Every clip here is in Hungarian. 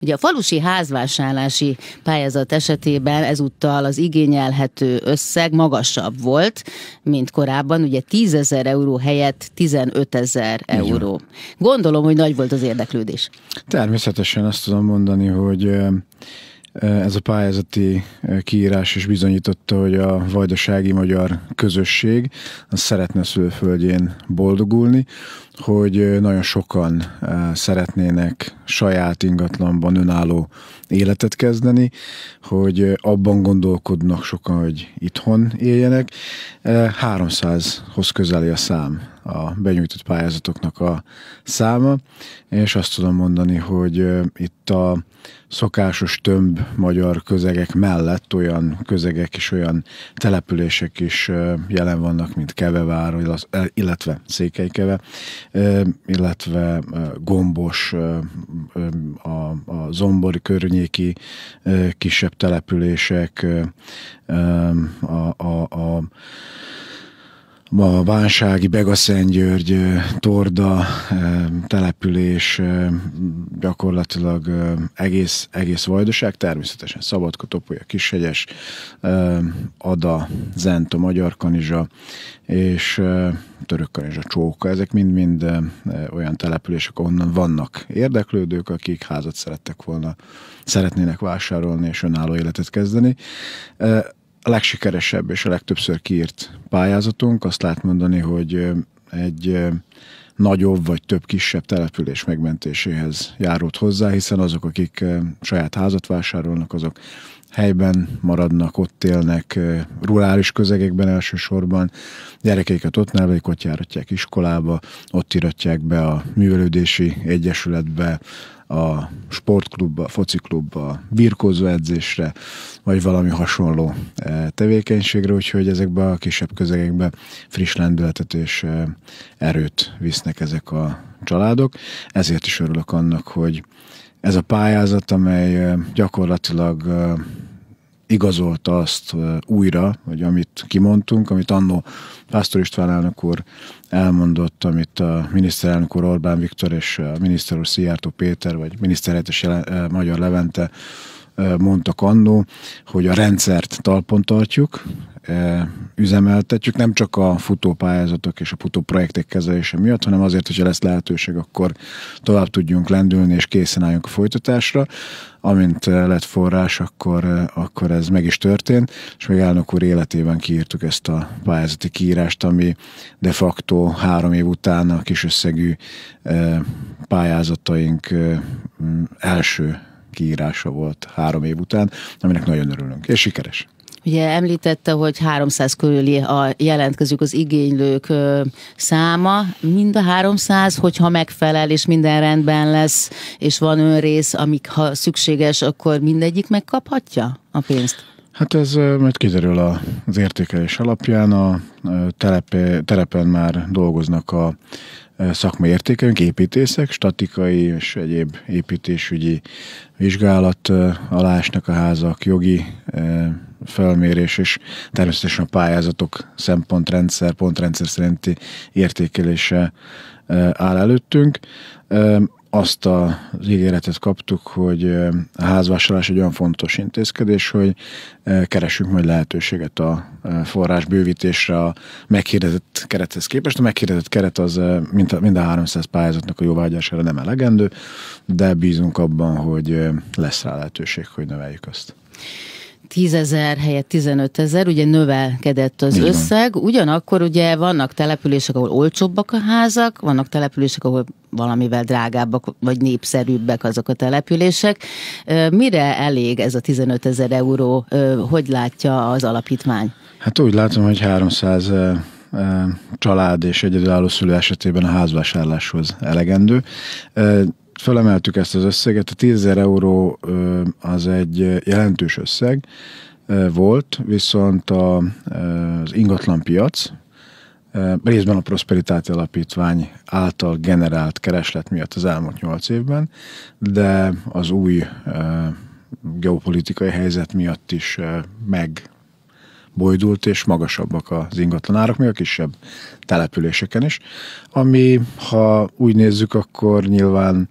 Ugye a falusi házvásárlási pályázat esetében ezúttal az igényelhető összeg magasabb volt, mint korábban, ugye 10 ezer euró helyett 15 ezer euró. Gondolom, hogy nagy volt az érdeklődés. Természetesen azt tudom mondani, hogy ez a pályázati kiírás is bizonyította, hogy a vajdasági magyar közösség szeretne szülőföldjén boldogulni, hogy nagyon sokan szeretnének saját ingatlanban önálló életet kezdeni, hogy abban gondolkodnak sokan, hogy itthon éljenek. 300-hoz közeli a szám, a benyújtott pályázatoknak a száma, és azt tudom mondani, hogy itt a szokásos tömb magyar közegek mellett olyan közegek és olyan települések is jelen vannak, mint Kevevár, illetve Székelykeve, illetve gombos a, a zombori környéki kisebb települések, a, a, a a Bánsági, Begaszentgyörgy, Torda település gyakorlatilag egész, egész vajdaság, természetesen Szabadka, Topolya, Kishegyes, Ada, Zento, Magyar Kanizsa és Török Kanizsa, Csóka. Ezek mind-mind olyan települések, ahonnan vannak érdeklődők, akik házat szerettek volna, szeretnének vásárolni és önálló életet kezdeni a legsikeresebb és a legtöbbször kiírt pályázatunk. Azt lehet mondani, hogy egy nagyobb vagy több kisebb település megmentéséhez járult hozzá, hiszen azok, akik saját házat vásárolnak, azok helyben maradnak, ott élnek, rurális közegekben elsősorban, gyerekeiket ott nevelik, ott járatják iskolába, ott iratják be a művelődési egyesületbe, a sportklubba, fociklubba, birkózó edzésre, vagy valami hasonló e, tevékenységre, úgyhogy ezekbe a kisebb közegekbe friss lendületet és e, erőt visznek ezek a családok. Ezért is örülök annak, hogy ez a pályázat, amely e, gyakorlatilag igazolta azt újra, hogy amit kimondtunk, amit annó Pásztor István elnök úr elmondott, amit a miniszterelnök úr Orbán Viktor és a miniszter úr Szijjártó Péter, vagy miniszterhelyettes Magyar Levente mondtak annó, hogy a rendszert talpon tartjuk, üzemeltetjük, nem csak a futópályázatok és a futóprojektek kezelése miatt, hanem azért, hogyha lesz lehetőség, akkor tovább tudjunk lendülni és készen álljunk a folytatásra. Amint lett forrás, akkor, akkor ez meg is történt, és még elnök úr életében kiírtuk ezt a pályázati kiírást, ami de facto három év után a kis összegű pályázataink első kiírása volt három év után, aminek nagyon örülünk, és sikeres. Ugye említette, hogy 300 körüli a jelentkezők az igénylők ö, száma. Mind a 300, hogyha megfelel, és minden rendben lesz, és van önrész, amik ha szükséges, akkor mindegyik megkaphatja a pénzt? Hát ez majd kiderül az értékelés alapján. A telepe, telepen már dolgoznak a szakmai értékelőnk, építészek, statikai és egyéb építésügyi vizsgálat alá esnek a házak, jogi felmérés és természetesen a pályázatok szempontrendszer, pontrendszer szerinti értékelése áll előttünk azt az ígéretet kaptuk, hogy a házvásárlás egy olyan fontos intézkedés, hogy keresünk majd lehetőséget a forrás bővítésre a meghirdetett kerethez képest. A meghirdetett keret az mind a 300 pályázatnak a jóvágyására nem elegendő, de bízunk abban, hogy lesz rá lehetőség, hogy növeljük azt tízezer helyett 15 ezer, ugye növelkedett az Igen. összeg, ugyanakkor ugye vannak települések, ahol olcsóbbak a házak, vannak települések, ahol valamivel drágábbak vagy népszerűbbek azok a települések. Mire elég ez a 15 ezer euró, hogy látja az alapítvány? Hát úgy látom, hogy 300 család és egyedülálló szülő esetében a házvásárláshoz elegendő fölemeltük ezt az összeget, a 10 euró az egy jelentős összeg volt, viszont a, az ingatlan piac, részben a Prosperitáti Alapítvány által generált kereslet miatt az elmúlt 8 évben, de az új geopolitikai helyzet miatt is meg bojdult, és magasabbak az ingatlanárak, még a kisebb településeken is, ami, ha úgy nézzük, akkor nyilván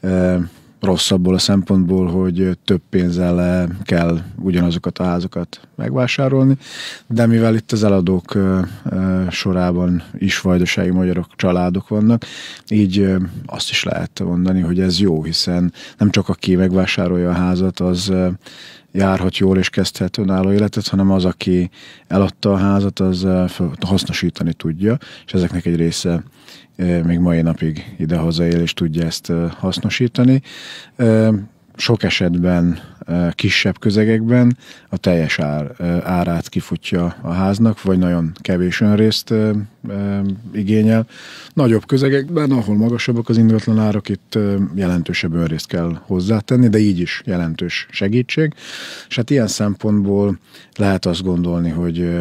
e, rosszabbul a szempontból, hogy több pénzzel e, kell ugyanazokat a házokat megvásárolni, de mivel itt az eladók e, e, sorában is vajdasági magyarok családok vannak, így azt is lehet mondani, hogy ez jó, hiszen nem csak aki megvásárolja a házat, az járhat jól és kezdhet önálló életet, hanem az, aki eladta a házat, az eh, hasznosítani tudja, és ezeknek egy része eh, még mai napig idehaza él, és tudja ezt eh, hasznosítani sok esetben kisebb közegekben a teljes ár, árát kifutja a háznak, vagy nagyon kevés önrészt igényel. Nagyobb közegekben, ahol magasabbak az ingatlan árak, itt jelentősebb önrészt kell hozzátenni, de így is jelentős segítség. És hát ilyen szempontból lehet azt gondolni, hogy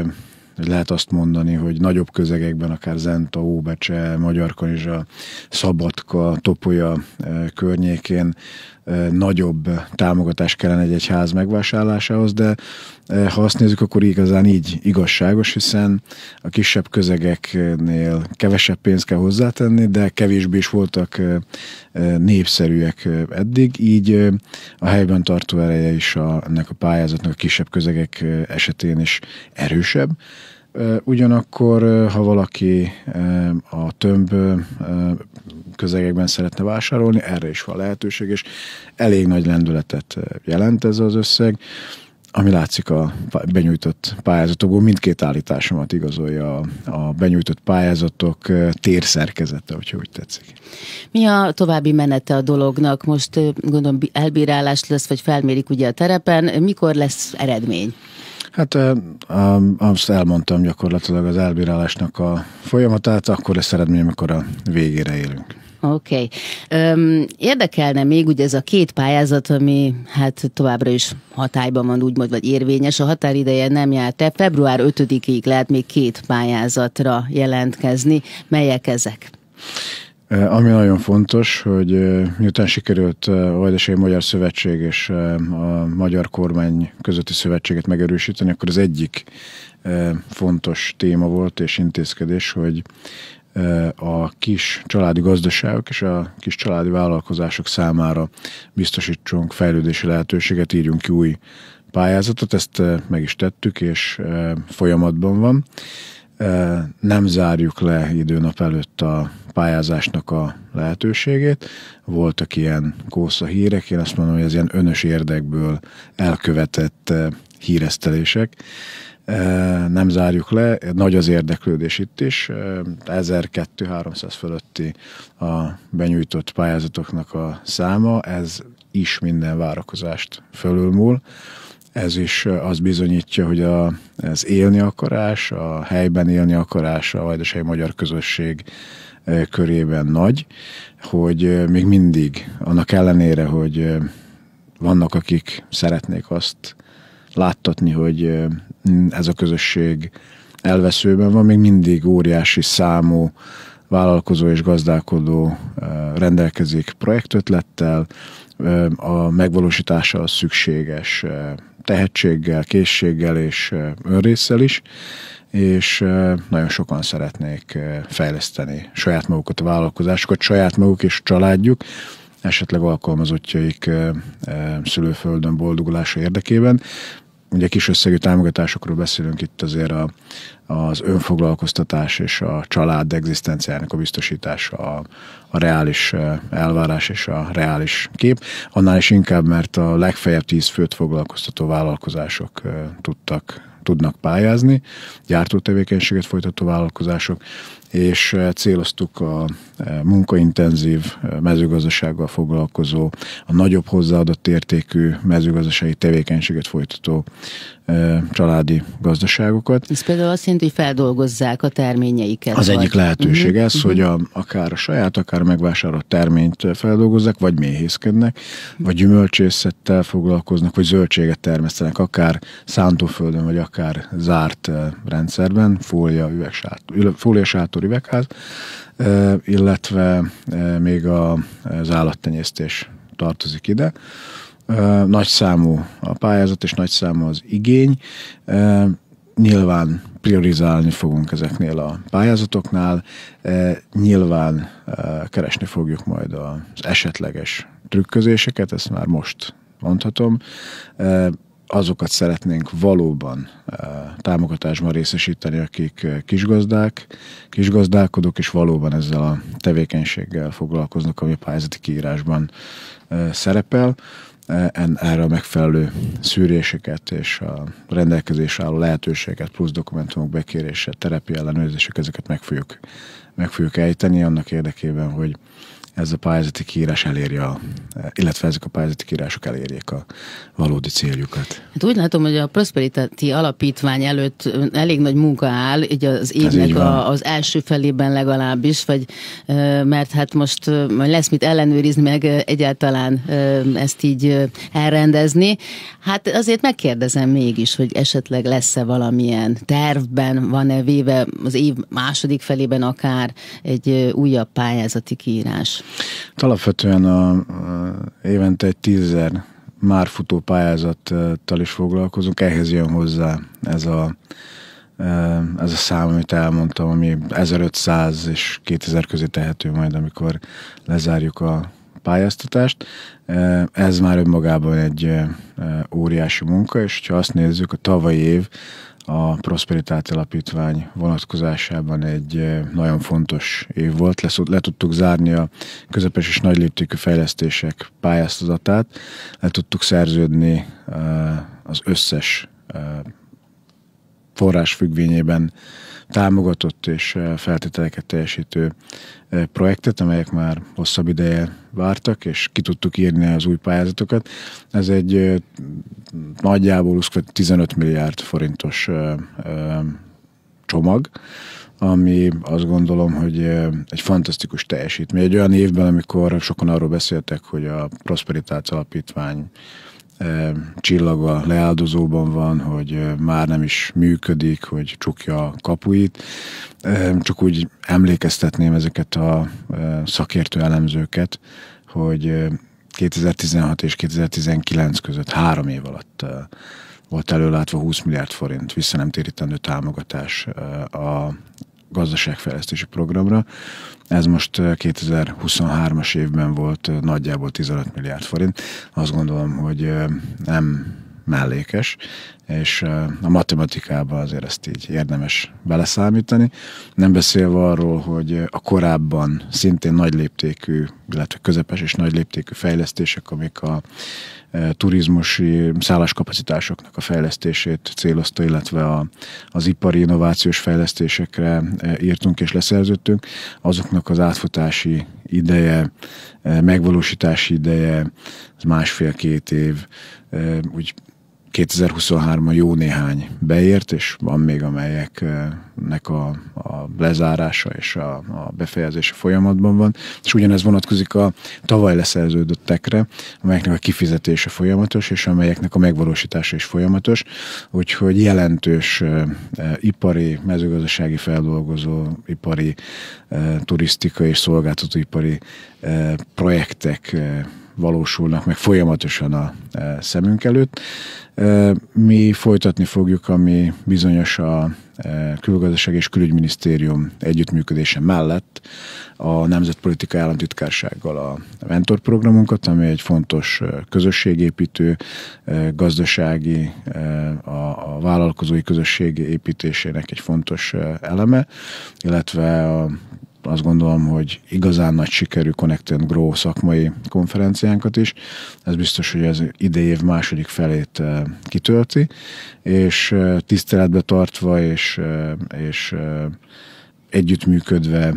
hogy lehet azt mondani, hogy nagyobb közegekben, akár Zenta, Óbecse, Kanizsa, Szabadka, Topolya e, környékén e, nagyobb támogatás kellene egy, egy ház megvásárlásához, de e, ha azt nézzük, akkor igazán így igazságos, hiszen a kisebb közegeknél kevesebb pénzt kell hozzátenni, de kevésbé is voltak népszerűek eddig, így a helyben tartó ereje is a, ennek a pályázatnak a kisebb közegek esetén is erősebb. Ugyanakkor, ha valaki a tömb közegekben szeretne vásárolni, erre is van lehetőség, és elég nagy lendületet jelent ez az összeg, ami látszik a benyújtott pályázatokból, mindkét állításomat igazolja a, benyújtott pályázatok térszerkezete, hogyha úgy tetszik. Mi a további menete a dolognak? Most gondolom elbírálás lesz, vagy felmérik ugye a terepen. Mikor lesz eredmény? Hát azt elmondtam gyakorlatilag az elbírálásnak a folyamatát, akkor lesz eredmény, amikor a végére élünk. Oké. Okay. érdekelne még ugye ez a két pályázat, ami hát továbbra is hatályban van, úgymond, vagy érvényes. A határideje nem járt el. Február 5-ig lehet még két pályázatra jelentkezni. Melyek ezek? Ami nagyon fontos, hogy miután sikerült a Vajdasági Magyar Szövetség és a magyar kormány közötti szövetséget megerősíteni, akkor az egyik fontos téma volt és intézkedés, hogy a kis családi gazdaságok és a kis családi vállalkozások számára biztosítsunk fejlődési lehetőséget, írjunk ki új pályázatot, ezt meg is tettük, és folyamatban van nem zárjuk le időnap előtt a pályázásnak a lehetőségét. Voltak ilyen kósza hírek, én azt mondom, hogy ez ilyen önös érdekből elkövetett híresztelések. Nem zárjuk le, nagy az érdeklődés itt is. 1200-300 fölötti a benyújtott pályázatoknak a száma, ez is minden várakozást fölülmúl ez is az bizonyítja, hogy a, ez élni akarás, a helyben élni akarás a vajdasági magyar közösség körében nagy, hogy még mindig, annak ellenére, hogy vannak, akik szeretnék azt láttatni, hogy ez a közösség elveszőben van, még mindig óriási számú vállalkozó és gazdálkodó rendelkezik projektötlettel, a megvalósítása szükséges tehetséggel, készséggel és önrészsel is, és nagyon sokan szeretnék fejleszteni saját magukat, a vállalkozásokat, saját maguk és családjuk, esetleg alkalmazottjaik szülőföldön boldogulása érdekében, ugye kis összegű támogatásokról beszélünk itt azért a, az önfoglalkoztatás és a család egzisztenciának a biztosítása, a, a reális elvárás és a reális kép. Annál is inkább, mert a legfeljebb tíz főt foglalkoztató vállalkozások tudtak tudnak pályázni, gyártótevékenységet folytató vállalkozások, és eh, céloztuk a eh, munkaintenzív eh, mezőgazdasággal foglalkozó, a nagyobb hozzáadott értékű mezőgazdasági tevékenységet folytató családi gazdaságokat. Ez például azt jelenti, hogy feldolgozzák a terményeiket. Az vagy... egyik lehetőség uh-huh. ez, uh-huh. hogy a, akár a saját, akár a megvásárolt terményt feldolgozzák, vagy méhészkednek, vagy gyümölcsészettel foglalkoznak, vagy zöldséget termesztenek, akár szántóföldön, vagy akár zárt rendszerben, fólia, üvegsátor, fólia sátor, Dr. Üvegház, illetve még az állattenyésztés tartozik ide. Nagy számú a pályázat és nagy számú az igény. Nyilván priorizálni fogunk ezeknél a pályázatoknál, nyilván keresni fogjuk majd az esetleges trükközéseket, ezt már most mondhatom azokat szeretnénk valóban eh, támogatásban részesíteni, akik eh, kisgazdák, kisgazdálkodók, és valóban ezzel a tevékenységgel foglalkoznak, ami a pályázati kiírásban eh, szerepel. En Erre a megfelelő szűréseket és a rendelkezés álló lehetőséget, plusz dokumentumok bekérése, terepi ellenőrzések, ezeket meg fogjuk, meg fogjuk ejteni annak érdekében, hogy ez a pályázati kiírás elérje, a, illetve ezek a pályázati kiírások elérjék a valódi céljukat. Hát úgy látom, hogy a Prosperity Alapítvány előtt elég nagy munka áll, így az évnek így a, az első felében legalábbis, vagy mert hát most majd lesz mit ellenőrizni, meg egyáltalán ezt így elrendezni. Hát azért megkérdezem mégis, hogy esetleg lesz-e valamilyen tervben, van-e véve az év második felében akár egy újabb pályázati kiírás? Hát alapvetően a, a évente egy tízezer már futó pályázattal is foglalkozunk, ehhez jön hozzá ez a, e, ez a szám, amit elmondtam, ami 1500 és 2000 közé tehető majd, amikor lezárjuk a pályáztatást. Ez már önmagában egy óriási munka, és ha azt nézzük, a tavalyi év a Prosperitát Alapítvány vonatkozásában egy nagyon fontos év volt. Le, le tudtuk zárni a közepes és nagy léptékű fejlesztések pályáztatát, le tudtuk szerződni az összes forrás függvényében támogatott és eh, feltételeket teljesítő eh, projektet, amelyek már hosszabb ideje vártak, és ki tudtuk írni az új pályázatokat. Ez egy eh, nagyjából 15 milliárd forintos csomag, ami azt gondolom, hogy egy fantasztikus teljesítmény. Egy olyan évben, amikor sokan arról beszéltek, hogy a prosperitás Alapítvány csillaga a leáldozóban van, hogy már nem is működik, hogy csukja a kapuit. Csak úgy emlékeztetném ezeket a szakértő elemzőket, hogy 2016 és 2019 között három év alatt volt előlátva 20 milliárd forint visszanemtérítendő támogatás a gazdaságfejlesztési programra. Ez most 2023-as évben volt nagyjából 15 milliárd forint. Azt gondolom, hogy nem mellékes, és a matematikában azért ezt így érdemes beleszámítani. Nem beszélve arról, hogy a korábban szintén nagy léptékű, illetve közepes és nagy léptékű fejlesztések, amik a turizmusi szálláskapacitásoknak a fejlesztését célozta, illetve a, az ipari innovációs fejlesztésekre írtunk és leszerződtünk, azoknak az átfutási ideje, megvalósítási ideje, az másfél-két év, úgy 2023-ban jó néhány beért, és van még amelyeknek a, a lezárása és a, a befejezése folyamatban van, és ugyanez vonatkozik a tavaly leszerződöttekre, amelyeknek a kifizetése folyamatos, és amelyeknek a megvalósítása is folyamatos, úgyhogy jelentős ipari, mezőgazdasági feldolgozó, ipari, turisztikai és szolgáltatóipari projektek valósulnak meg folyamatosan a e, szemünk előtt. E, mi folytatni fogjuk, ami bizonyos a e, külgazdaság és külügyminisztérium együttműködése mellett a Nemzetpolitika Államtitkársággal a mentorprogramunkat, programunkat, ami egy fontos közösségépítő, gazdasági, a, a vállalkozói közösség építésének egy fontos eleme, illetve a azt gondolom, hogy igazán nagy sikerű Connect and Grow szakmai konferenciánkat is. Ez biztos, hogy ez idei év második felét eh, kitölti, és eh, tiszteletbe tartva és, eh, és együttműködve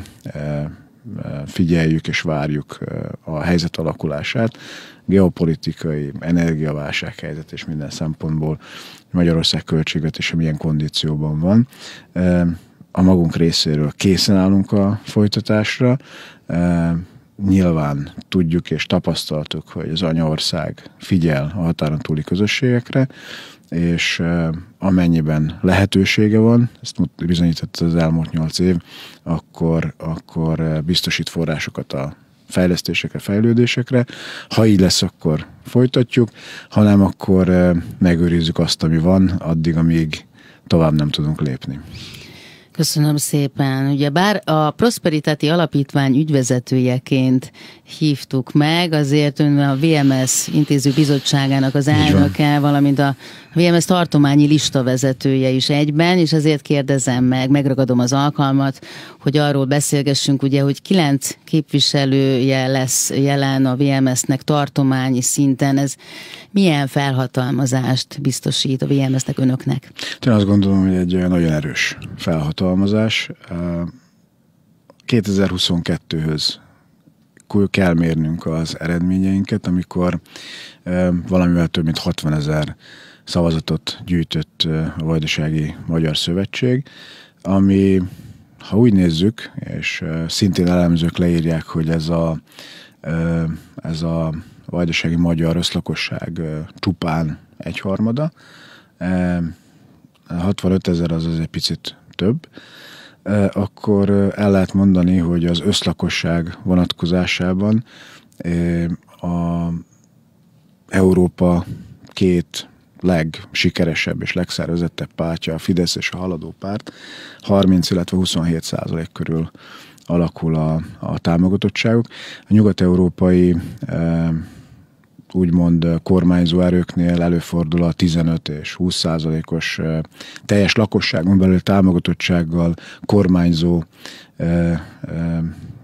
figyeljük és várjuk a helyzet alakulását. Geopolitikai, energiaválság helyzet és minden szempontból Magyarország költségvetése milyen kondícióban van a magunk részéről készen állunk a folytatásra. Nyilván tudjuk és tapasztaltuk, hogy az anyaország figyel a határon túli közösségekre, és amennyiben lehetősége van, ezt bizonyított az elmúlt nyolc év, akkor, akkor biztosít forrásokat a fejlesztésekre, fejlődésekre. Ha így lesz, akkor folytatjuk, hanem akkor megőrizzük azt, ami van, addig, amíg tovább nem tudunk lépni. Köszönöm szépen. Ugye bár a Prosperitáti Alapítvány ügyvezetőjeként hívtuk meg, azért ön a VMS intéző bizottságának az elnöke, valamint a VMS tartományi lista vezetője is egyben, és ezért kérdezem meg, megragadom az alkalmat, hogy arról beszélgessünk, ugye, hogy kilenc képviselője lesz jelen a VMS-nek tartományi szinten. Ez milyen felhatalmazást biztosít a VMS-nek önöknek? Én azt gondolom, hogy egy nagyon erős felhatalmazás. 2022-höz kell mérnünk az eredményeinket, amikor valamivel több mint 60 ezer szavazatot gyűjtött a Vajdasági Magyar Szövetség, ami, ha úgy nézzük, és szintén elemzők leírják, hogy ez a, ez a vajdasági magyar összlakosság csupán egyharmada, 65 ezer az az egy picit több, akkor el lehet mondani, hogy az összlakosság vonatkozásában a Európa két legsikeresebb és legszervezettebb pártja, a Fidesz és a haladó párt, 30, illetve 27 százalék körül alakul a, a támogatottságuk. A nyugat-európai e, úgymond kormányzó erőknél előfordul a 15 és 20 százalékos teljes lakosságon belül támogatottsággal kormányzó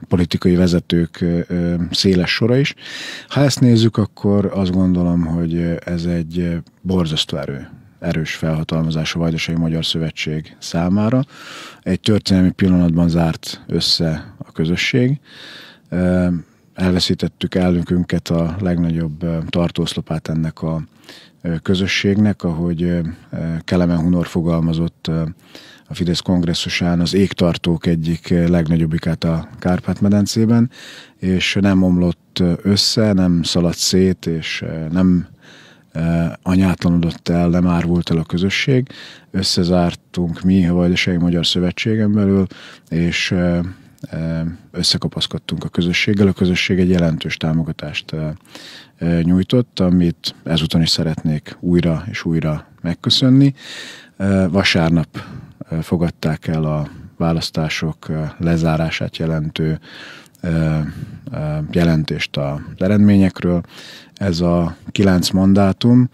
politikai vezetők széles sora is. Ha ezt nézzük, akkor azt gondolom, hogy ez egy borzasztó erő erős felhatalmazás a Vajdasági Magyar Szövetség számára. Egy történelmi pillanatban zárt össze a közösség elveszítettük elnökünket a legnagyobb tartószlopát ennek a közösségnek, ahogy Kelemen Hunor fogalmazott a Fidesz kongresszusán az égtartók egyik legnagyobbikát a Kárpát-medencében, és nem omlott össze, nem szaladt szét, és nem anyátlanodott el, nem árvult el a közösség. Összezártunk mi, a Vajdasági Magyar Szövetségen belül, és összekapaszkodtunk a közösséggel. A közösség egy jelentős támogatást nyújtott, amit ezúton is szeretnék újra és újra megköszönni. Vasárnap fogadták el a választások lezárását jelentő jelentést a eredményekről. Ez a kilenc mandátum,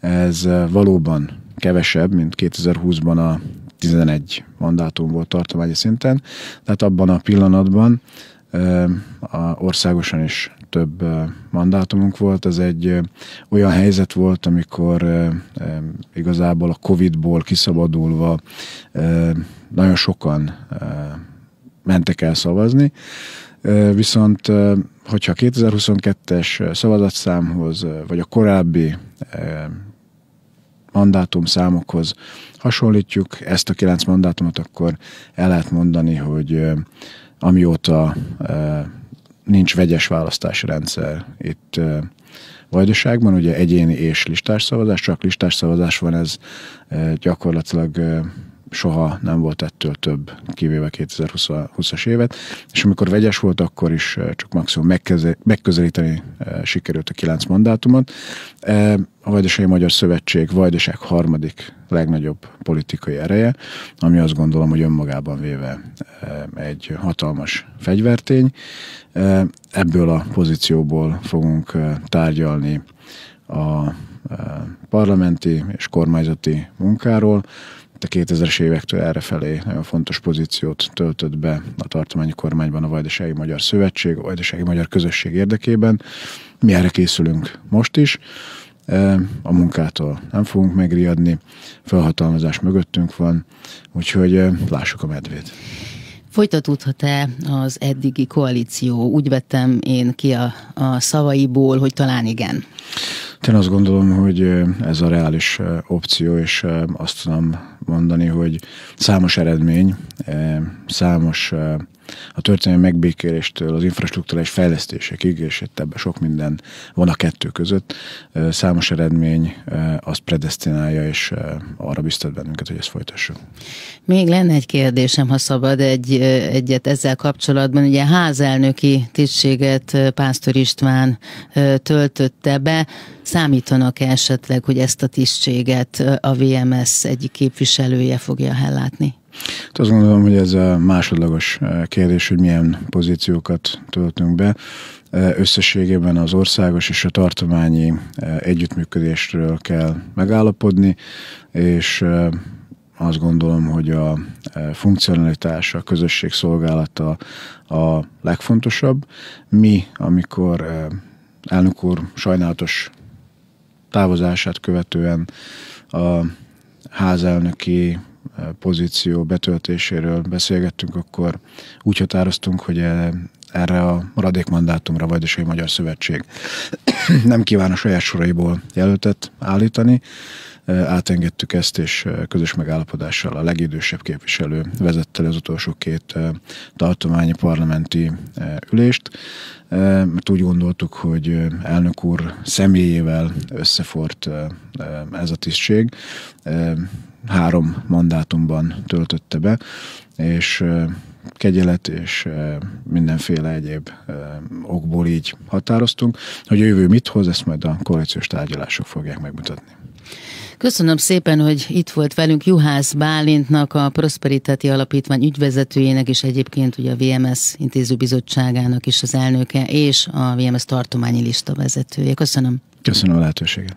ez valóban kevesebb, mint 2020-ban a 11 mandátum volt tartományi szinten, tehát abban a pillanatban a országosan is több mandátumunk volt. Ez egy olyan helyzet volt, amikor igazából a Covid-ból kiszabadulva nagyon sokan mentek el szavazni, viszont hogyha 2022-es szavazatszámhoz, vagy a korábbi számokhoz hasonlítjuk ezt a kilenc mandátumot, akkor el lehet mondani, hogy amióta nincs vegyes választási rendszer itt Vajdaságban, ugye egyéni és listás szavazás, csak listás szavazás van, ez gyakorlatilag soha nem volt ettől több, kivéve 2020-as évet, és amikor vegyes volt, akkor is eh, csak maximum megközelíteni eh, sikerült a kilenc mandátumot. Eh, a Vajdasági Magyar Szövetség Vajdaság harmadik legnagyobb politikai ereje, ami azt gondolom, hogy önmagában véve egy hatalmas fegyvertény. Ebből a pozícióból fogunk tárgyalni a parlamenti és kormányzati munkáról, a 2000-es évektől errefelé nagyon fontos pozíciót töltött be a tartományi kormányban a Vajdasági Magyar Szövetség, a Vajdasági Magyar Közösség érdekében. Mi erre készülünk most is. E, a munkától nem fogunk megriadni, felhatalmazás mögöttünk van, úgyhogy e, lássuk a medvét. Folytatódhat-e az eddigi koalíció? Úgy vettem én ki a, a szavaiból, hogy talán igen. Én azt gondolom, hogy ez a reális opció, és azt tudom mondani, hogy számos eredmény, számos a történelmi megbékéléstől az infrastruktúrális fejlesztésekig, és itt ebben sok minden van a kettő között, számos eredmény azt predestinálja, és arra biztat bennünket, hogy ezt folytassuk. Még lenne egy kérdésem, ha szabad egy, egyet ezzel kapcsolatban. Ugye házelnöki tisztséget Pásztor István töltötte be. Számítanak-e esetleg, hogy ezt a tisztséget a VMS egyik képviselője fogja ellátni? Hát azt gondolom, hogy ez a másodlagos eh, kérdés, hogy milyen pozíciókat töltünk be. Eh, összességében az országos és a tartományi eh, együttműködésről kell megállapodni, és azt gondolom, hogy a funkcionalitás, a közösség szolgálata a legfontosabb. Mi, amikor elnök úr sajnálatos távozását követően a házelnöki pozíció betöltéséről beszélgettünk, akkor úgy határoztunk, hogy e, erre a maradék mandátumra, vagyis Magyar Szövetség nem kíván a saját soraiból jelöltet állítani, e, átengedtük ezt, és e, közös megállapodással a legidősebb képviselő vezette le az utolsó két tartományi parlamenti ülést, mert úgy gondoltuk, hogy elnök úr személyével összefort ez a tisztség, három mandátumban töltötte be, és kegyelet és mindenféle egyéb okból így határoztunk. Hogy a jövő mit hoz, ezt majd a koalíciós tárgyalások fogják megmutatni. Köszönöm szépen, hogy itt volt velünk Juhász Bálintnak, a Prosperitáti Alapítvány ügyvezetőjének, és egyébként ugye a VMS intézőbizottságának is az elnöke, és a VMS tartományi lista vezetője. Köszönöm. Köszönöm a lehetőséget.